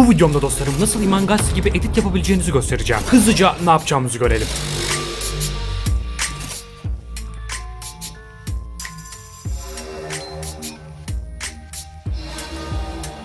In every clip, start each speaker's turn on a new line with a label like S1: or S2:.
S1: Bu videomda dostlarım nasıl iman Gazi gibi edit yapabileceğinizi göstereceğim. Hızlıca ne yapacağımızı görelim.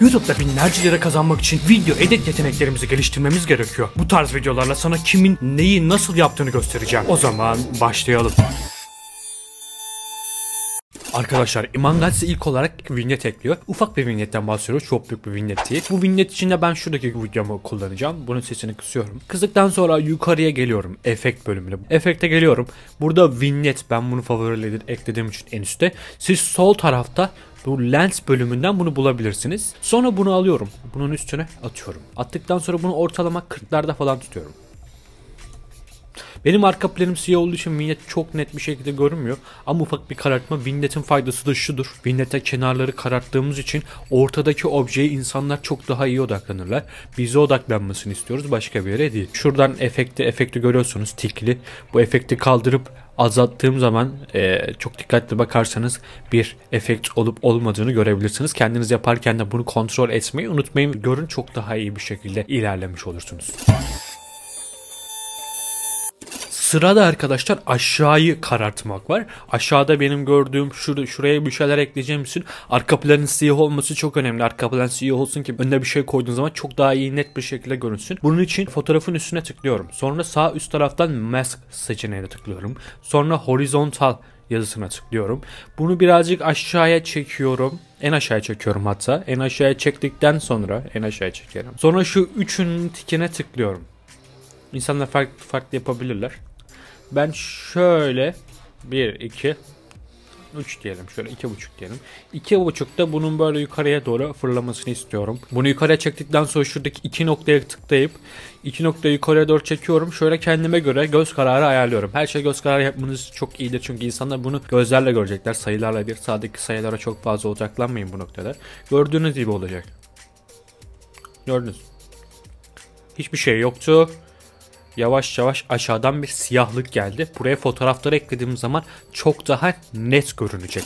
S1: YouTube'da binlerce lira kazanmak için video edit yeteneklerimizi geliştirmemiz gerekiyor. Bu tarz videolarla sana kimin neyi nasıl yaptığını göstereceğim. O zaman başlayalım. Arkadaşlar Iman ilk olarak vinyet ekliyor. Ufak bir vinyetten bahsediyoruz. Çok büyük bir vinyet değil. Bu vinyet içinde ben şuradaki videomu kullanacağım. Bunun sesini kısıyorum. Kızdıktan sonra yukarıya geliyorum. Efekt bölümüne. Efekte geliyorum. Burada vinyet. Ben bunu favorileri eklediğim için en üstte. Siz sol tarafta bu lens bölümünden bunu bulabilirsiniz. Sonra bunu alıyorum. Bunun üstüne atıyorum. Attıktan sonra bunu ortalama 40'larda falan tutuyorum. Benim arka planım siyah e olduğu için vinyet çok net bir şekilde görünmüyor. Ama ufak bir karartma. Vinyetin faydası da şudur. Vinyete kenarları kararttığımız için ortadaki objeye insanlar çok daha iyi odaklanırlar. Bize odaklanmasını istiyoruz. Başka bir yere değil. Şuradan efekti, efekti görüyorsunuz tikli. Bu efekti kaldırıp azalttığım zaman e, çok dikkatli bakarsanız bir efekt olup olmadığını görebilirsiniz. Kendiniz yaparken de bunu kontrol etmeyi unutmayın. Görün çok daha iyi bir şekilde ilerlemiş olursunuz. Sırada arkadaşlar aşağıyı karartmak var. Aşağıda benim gördüğüm şur şuraya bir şeyler ekleyeceğim için arka planın siyah olması çok önemli. Arka plan siyah olsun ki önüne bir şey koyduğun zaman çok daha iyi net bir şekilde görünsün. Bunun için fotoğrafın üstüne tıklıyorum. Sonra sağ üst taraftan mask seçeneğine tıklıyorum. Sonra horizontal yazısına tıklıyorum. Bunu birazcık aşağıya çekiyorum. En aşağıya çekiyorum hatta. En aşağıya çektikten sonra en aşağıya çekiyorum. Sonra şu üçünün tikine tıklıyorum. İnsanlar farklı farklı yapabilirler. Ben şöyle 1, 2, 3 diyelim şöyle 2.5 diyelim. da bunun böyle yukarıya doğru fırlamasını istiyorum. Bunu yukarıya çektikten sonra şuradaki 2 noktaya tıklayıp 2 noktayı yukarıya doğru çekiyorum. Şöyle kendime göre göz kararı ayarlıyorum. Her şey göz kararı yapmanız çok iyidir çünkü insanlar bunu gözlerle görecekler. Sayılarla bir sağdaki sayılara çok fazla odaklanmayın bu noktada. Gördüğünüz gibi olacak. Gördünüz. Hiçbir şey yoktu yavaş yavaş aşağıdan bir siyahlık geldi. Buraya fotoğrafları eklediğim zaman çok daha net görünecek.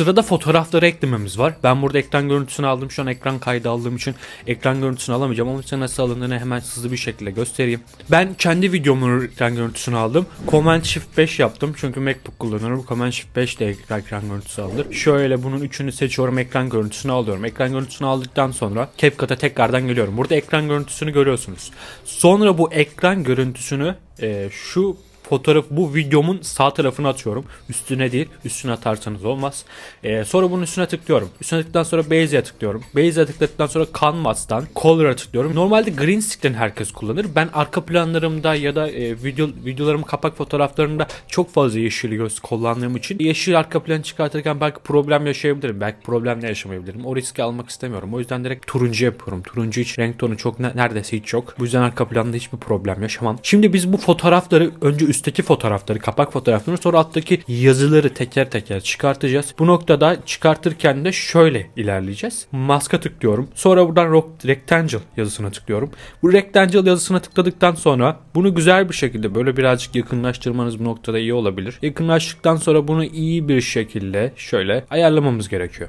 S1: Sırada fotoğrafları eklememiz var. Ben burada ekran görüntüsünü aldım. Şu an ekran kaydı aldığım için ekran görüntüsünü alamayacağım. Ama size nasıl alındığını hemen hızlı bir şekilde göstereyim. Ben kendi videomun ekran görüntüsünü aldım. Command Shift 5 yaptım. Çünkü MacBook kullanıyorum. Command Shift 5 de ekran görüntüsü alır. Şöyle bunun üçünü seçiyorum. Ekran görüntüsünü alıyorum. Ekran görüntüsünü aldıktan sonra CapCut'a tekrardan geliyorum. Burada ekran görüntüsünü görüyorsunuz. Sonra bu ekran görüntüsünü e, şu fotoğraf bu videomun sağ tarafını atıyorum. Üstüne değil. Üstüne atarsanız olmaz. Ee, sonra bunun üstüne tıklıyorum. Üstüne tıkladıktan sonra Bezi'ye tıklıyorum. Bezi'ye tıkladıktan sonra Canvas'tan Color'a tıklıyorum. Normalde green screen herkes kullanır. Ben arka planlarımda ya da e, video videolarımın kapak fotoğraflarında çok fazla yeşili göz kullandığım için yeşil arka planı çıkartırken belki problem yaşayabilirim. Belki problemle yaşamayabilirim. O riski almak istemiyorum. O yüzden direkt turuncu yapıyorum. Turuncu hiç renk tonu çok neredeyse hiç yok. Bu yüzden arka planda hiçbir problem yaşamam. Şimdi biz bu fotoğrafları önce üst üstteki fotoğrafları, kapak fotoğraflarını sonra alttaki yazıları teker teker çıkartacağız. Bu noktada çıkartırken de şöyle ilerleyeceğiz. Maska tıklıyorum. Sonra buradan rectangle yazısına tıklıyorum. Bu rectangle yazısına tıkladıktan sonra bunu güzel bir şekilde böyle birazcık yakınlaştırmanız bu noktada iyi olabilir. Yakınlaştıktan sonra bunu iyi bir şekilde şöyle ayarlamamız gerekiyor.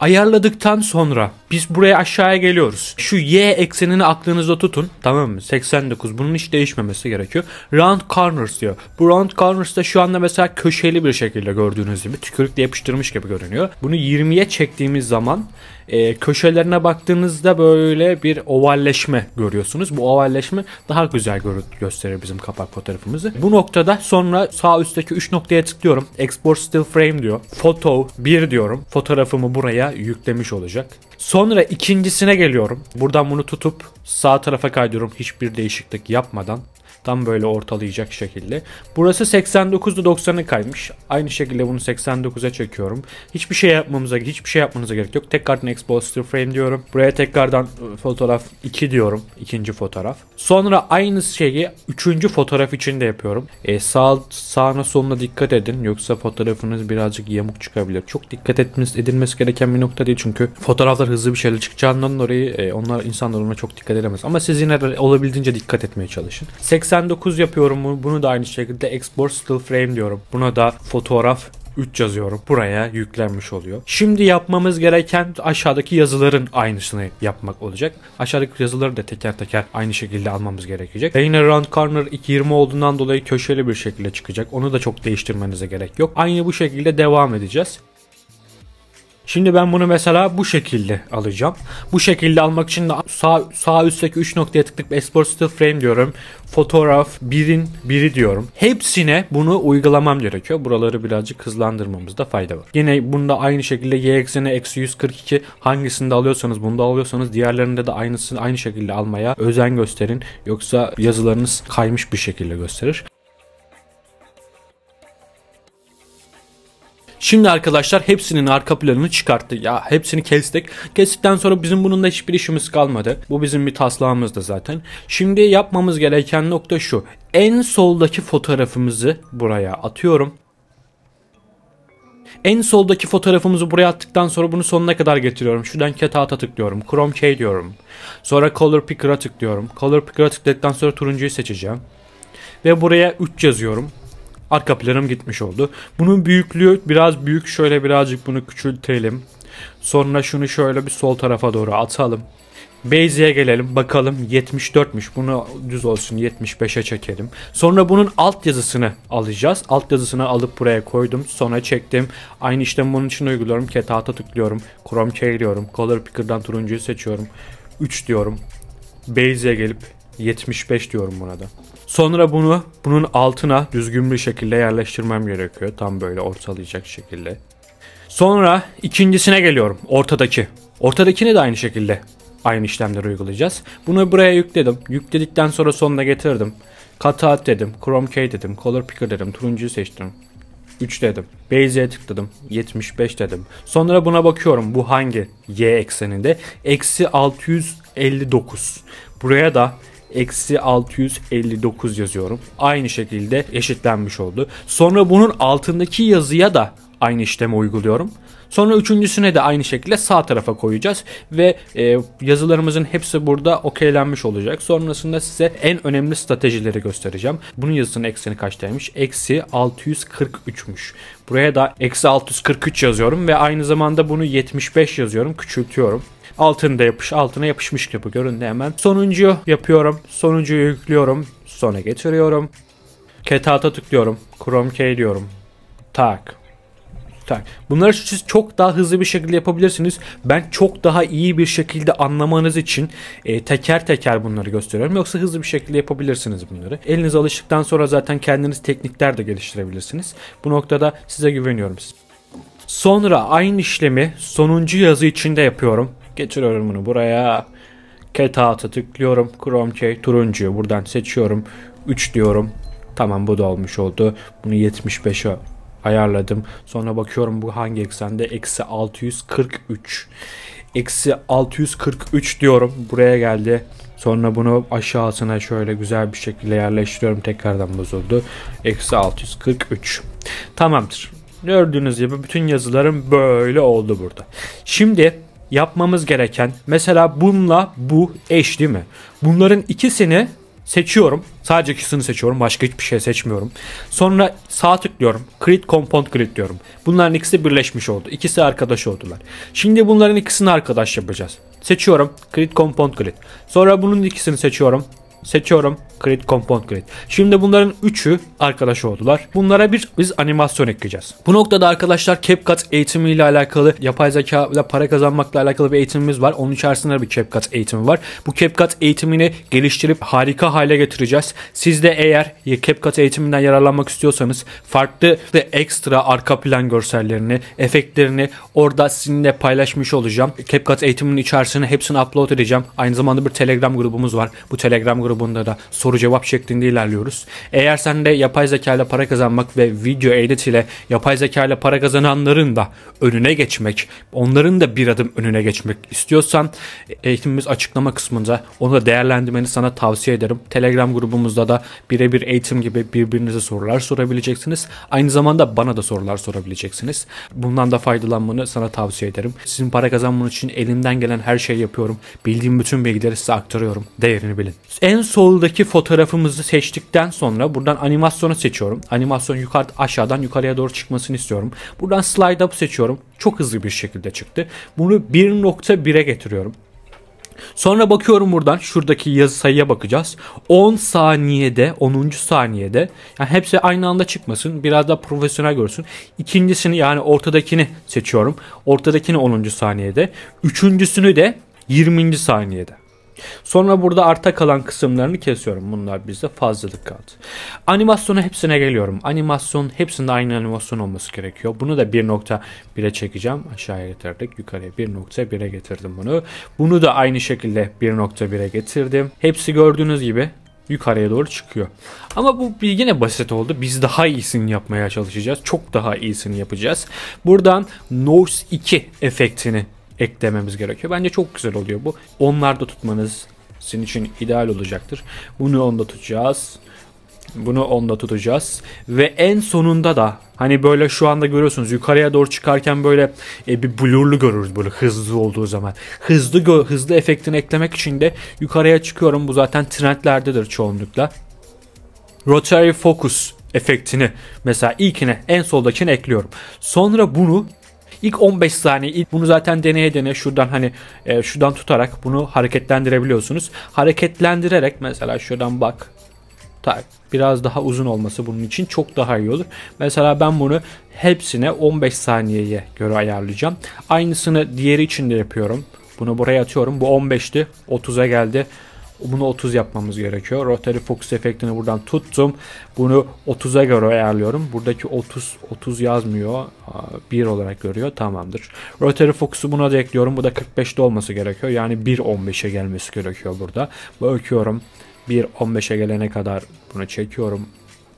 S1: Ayarladıktan sonra biz buraya aşağıya geliyoruz. Şu y eksenini aklınızda tutun. Tamam mı? 89. Bunun hiç değişmemesi gerekiyor. Round corners diyor. Bu round corners da şu anda mesela köşeli bir şekilde gördüğünüz gibi tükürükle yapıştırmış gibi görünüyor. Bunu 20'ye çektiğimiz zaman e, köşelerine baktığınızda böyle bir ovalleşme görüyorsunuz. Bu ovalleşme daha güzel gör- gösterir bizim kapak fotoğrafımızı. Bu noktada sonra sağ üstteki 3 noktaya tıklıyorum. Export Still Frame diyor. Foto 1 diyorum. Fotoğrafımı buraya yüklemiş olacak. Sonra ikincisine geliyorum. Buradan bunu tutup sağ tarafa kaydırıyorum hiçbir değişiklik yapmadan. Tam böyle ortalayacak şekilde. Burası 89'da 90'a kaymış. Aynı şekilde bunu 89'a çekiyorum. Hiçbir şey yapmamıza, hiçbir şey yapmanıza gerek yok. Tekrar Tekrardan exposure frame diyorum. Buraya tekrardan ıı, fotoğraf 2 diyorum. ikinci fotoğraf. Sonra aynı şeyi 3. fotoğraf için de yapıyorum. E, sağ, sağına soluna dikkat edin. Yoksa fotoğrafınız birazcık yamuk çıkabilir. Çok dikkat etmeniz, edilmesi gereken bir nokta değil. Çünkü fotoğraflar hızlı bir şeyle çıkacağından dolayı e, onlar insanlar ona çok dikkat edemez. Ama siz yine de olabildiğince dikkat etmeye çalışın. 80 89 yapıyorum bunu da aynı şekilde export still frame diyorum. Buna da fotoğraf 3 yazıyorum. Buraya yüklenmiş oluyor. Şimdi yapmamız gereken aşağıdaki yazıların aynısını yapmak olacak. Aşağıdaki yazıları da teker teker aynı şekilde almamız gerekecek. Yine round corner 2.20 olduğundan dolayı köşeli bir şekilde çıkacak. Onu da çok değiştirmenize gerek yok. Aynı bu şekilde devam edeceğiz. Şimdi ben bunu mesela bu şekilde alacağım. Bu şekilde almak için de sağ, sağ üstteki 3 noktaya tıklayıp export still frame diyorum. Fotoğraf birin biri diyorum. Hepsine bunu uygulamam gerekiyor. Buraları birazcık hızlandırmamızda fayda var. Yine bunda aynı şekilde y ekseni eksi 142 hangisinde alıyorsanız bunda alıyorsanız diğerlerinde de aynısını aynı şekilde almaya özen gösterin. Yoksa yazılarınız kaymış bir şekilde gösterir. Şimdi arkadaşlar hepsinin arka planını çıkarttı. Ya hepsini kestik. Kestikten sonra bizim bununla hiçbir işimiz kalmadı. Bu bizim bir taslağımızdı zaten. Şimdi yapmamız gereken nokta şu. En soldaki fotoğrafımızı buraya atıyorum. En soldaki fotoğrafımızı buraya attıktan sonra bunu sonuna kadar getiriyorum. Şuradan ketaata tıklıyorum. Chrome key diyorum. Sonra color picker'a tıklıyorum. Color picker'a tıkladıktan sonra turuncuyu seçeceğim. Ve buraya 3 yazıyorum. Arka planım gitmiş oldu. Bunun büyüklüğü biraz büyük. Şöyle birazcık bunu küçültelim. Sonra şunu şöyle bir sol tarafa doğru atalım. Base'e gelelim bakalım 74'müş bunu düz olsun 75'e çekelim. Sonra bunun alt yazısını alacağız. Alt yazısını alıp buraya koydum sonra çektim. Aynı işlemi bunun için uyguluyorum. Ketata tıklıyorum. Chrome keyliyorum. Color Picker'dan turuncuyu seçiyorum. 3 diyorum. Base'e gelip 75 diyorum buna da. Sonra bunu bunun altına düzgün bir şekilde yerleştirmem gerekiyor. Tam böyle ortalayacak şekilde. Sonra ikincisine geliyorum. Ortadaki. Ortadakini de aynı şekilde aynı işlemleri uygulayacağız. Bunu buraya yükledim. Yükledikten sonra sonuna getirdim. Cut out dedim. Chrome key dedim. Color picker dedim. Turuncuyu seçtim. 3 dedim. Base'e tıkladım. 75 dedim. Sonra buna bakıyorum. Bu hangi y ekseninde? Eksi 659. Buraya da eksi 659 yazıyorum. Aynı şekilde eşitlenmiş oldu. Sonra bunun altındaki yazıya da aynı işlemi uyguluyorum. Sonra üçüncüsüne de aynı şekilde sağ tarafa koyacağız ve e, yazılarımızın hepsi burada okeylenmiş olacak. Sonrasında size en önemli stratejileri göstereceğim. Bunun yazısının ekseni kaçtaymış? Eksi 643'müş. Buraya da eksi 643 yazıyorum ve aynı zamanda bunu 75 yazıyorum. Küçültüyorum. Altında yapış. Altına yapışmış gibi göründü hemen. Sonuncuyu yapıyorum. Sonuncuyu yüklüyorum. Sona getiriyorum. Ketat'a tıklıyorum. Chrome key diyorum. Tak. Tak. Bunları siz çok daha hızlı bir şekilde yapabilirsiniz. Ben çok daha iyi bir şekilde anlamanız için e, teker teker bunları gösteriyorum. Yoksa hızlı bir şekilde yapabilirsiniz bunları. Eliniz alıştıktan sonra zaten kendiniz teknikler de geliştirebilirsiniz. Bu noktada size güveniyorum. Sonra aynı işlemi sonuncu yazı içinde yapıyorum. Getiriyorum bunu buraya. Ketağıtı tıklıyorum. Chrome key turuncu. Buradan seçiyorum. 3 diyorum. Tamam bu da olmuş oldu. Bunu 75'e ayarladım. Sonra bakıyorum bu hangi eksende? Eksi 643. Eksi 643 diyorum. Buraya geldi. Sonra bunu aşağısına şöyle güzel bir şekilde yerleştiriyorum. Tekrardan bozuldu. Eksi 643. Tamamdır. Gördüğünüz gibi bütün yazılarım böyle oldu burada. Şimdi yapmamız gereken mesela bununla bu eş değil mi? Bunların ikisini seçiyorum. Sadece ikisini seçiyorum. Başka hiçbir şey seçmiyorum. Sonra sağ tıklıyorum. Create Compound Grid diyorum. Bunların ikisi birleşmiş oldu. İkisi arkadaş oldular. Şimdi bunların ikisini arkadaş yapacağız. Seçiyorum. Create Compound Grid. Sonra bunun ikisini seçiyorum. Seçiyorum. Creed, Compound Creed. Şimdi bunların üçü arkadaş oldular. Bunlara bir biz animasyon ekleyeceğiz. Bu noktada arkadaşlar CapCut eğitimiyle alakalı yapay zeka ile para kazanmakla alakalı bir eğitimimiz var. Onun içerisinde bir CapCut eğitimi var. Bu CapCut eğitimini geliştirip harika hale getireceğiz. Siz de eğer CapCut eğitiminden yararlanmak istiyorsanız farklı ve ekstra arka plan görsellerini, efektlerini orada sizinle paylaşmış olacağım. CapCut eğitiminin içerisine hepsini upload edeceğim. Aynı zamanda bir Telegram grubumuz var. Bu Telegram grubunda da soru soru cevap şeklinde ilerliyoruz. Eğer sen de yapay zeka ile para kazanmak ve video edit ile yapay zeka ile para kazananların da önüne geçmek, onların da bir adım önüne geçmek istiyorsan eğitimimiz açıklama kısmında onu da değerlendirmeni sana tavsiye ederim. Telegram grubumuzda da birebir eğitim gibi birbirinize sorular sorabileceksiniz. Aynı zamanda bana da sorular sorabileceksiniz. Bundan da faydalanmanı sana tavsiye ederim. Sizin para kazanmanız için elimden gelen her şeyi yapıyorum. Bildiğim bütün bilgileri size aktarıyorum. Değerini bilin. En soldaki fotoğrafımızı seçtikten sonra buradan animasyonu seçiyorum. Animasyon yukarı aşağıdan yukarıya doğru çıkmasını istiyorum. Buradan slide up seçiyorum. Çok hızlı bir şekilde çıktı. Bunu 1.1'e getiriyorum. Sonra bakıyorum buradan şuradaki yazı sayıya bakacağız. 10 saniyede 10. saniyede yani hepsi aynı anda çıkmasın biraz daha profesyonel görsün. İkincisini yani ortadakini seçiyorum. Ortadakini 10. saniyede. Üçüncüsünü de 20. saniyede. Sonra burada arta kalan kısımlarını kesiyorum. Bunlar bizde fazlalık kaldı. Animasyonu hepsine geliyorum. Animasyon hepsinde aynı animasyon olması gerekiyor. Bunu da 1.1'e çekeceğim. Aşağıya getirdik. Yukarıya 1.1'e getirdim bunu. Bunu da aynı şekilde 1.1'e getirdim. Hepsi gördüğünüz gibi yukarıya doğru çıkıyor. Ama bu yine basit oldu. Biz daha iyisini yapmaya çalışacağız. Çok daha iyisini yapacağız. Buradan Noise 2 efektini eklememiz gerekiyor. Bence çok güzel oluyor bu. Onlarda tutmanız sizin için ideal olacaktır. Bunu onda tutacağız. Bunu onda tutacağız. Ve en sonunda da hani böyle şu anda görüyorsunuz yukarıya doğru çıkarken böyle e, bir blurlu görürüz böyle hızlı olduğu zaman. Hızlı hızlı efektini eklemek için de yukarıya çıkıyorum. Bu zaten trendlerdedir çoğunlukla. Rotary Focus efektini mesela ilkine en soldakini ekliyorum. Sonra bunu ilk 15 saniye ilk bunu zaten deneye deneye şuradan hani e, şuradan tutarak bunu hareketlendirebiliyorsunuz. Hareketlendirerek mesela şuradan bak tak biraz daha uzun olması bunun için çok daha iyi olur. Mesela ben bunu hepsine 15 saniyeye göre ayarlayacağım. Aynısını diğeri için de yapıyorum. Bunu buraya atıyorum. Bu 15'ti. 30'a geldi. Bunu 30 yapmamız gerekiyor. Rotary Focus efektini buradan tuttum. Bunu 30'a göre ayarlıyorum. Buradaki 30 30 yazmıyor. 1 olarak görüyor. Tamamdır. Rotary Focus'u buna da ekliyorum. Bu da 45'te olması gerekiyor. Yani 1.15'e gelmesi gerekiyor burada. Bakıyorum. 1.15'e gelene kadar bunu çekiyorum.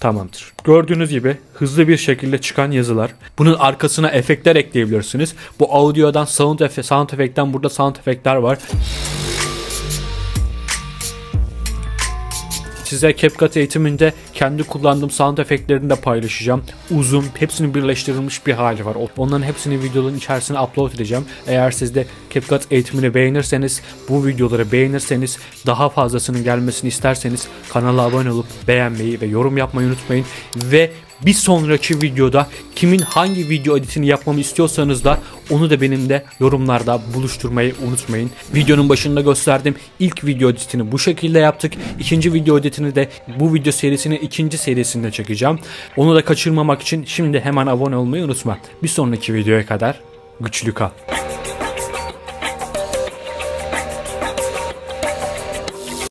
S1: Tamamdır. Gördüğünüz gibi hızlı bir şekilde çıkan yazılar. Bunun arkasına efektler ekleyebilirsiniz. Bu audiodan sound, efe, sound efektten burada sound efektler var. Size CapCut eğitiminde kendi kullandığım sound efektlerini de paylaşacağım. Uzun, hepsini birleştirilmiş bir hali var. Onların hepsini videoların içerisine upload edeceğim. Eğer siz de CapCut eğitimini beğenirseniz, bu videoları beğenirseniz, daha fazlasının gelmesini isterseniz kanala abone olup beğenmeyi ve yorum yapmayı unutmayın. Ve bir sonraki videoda kimin hangi video editini yapmamı istiyorsanız da onu da benimle yorumlarda buluşturmayı unutmayın. Videonun başında gösterdim. İlk video editini bu şekilde yaptık. İkinci video editini de bu video serisinin ikinci serisinde çekeceğim. Onu da kaçırmamak için şimdi hemen abone olmayı unutma. Bir sonraki videoya kadar güçlü kal.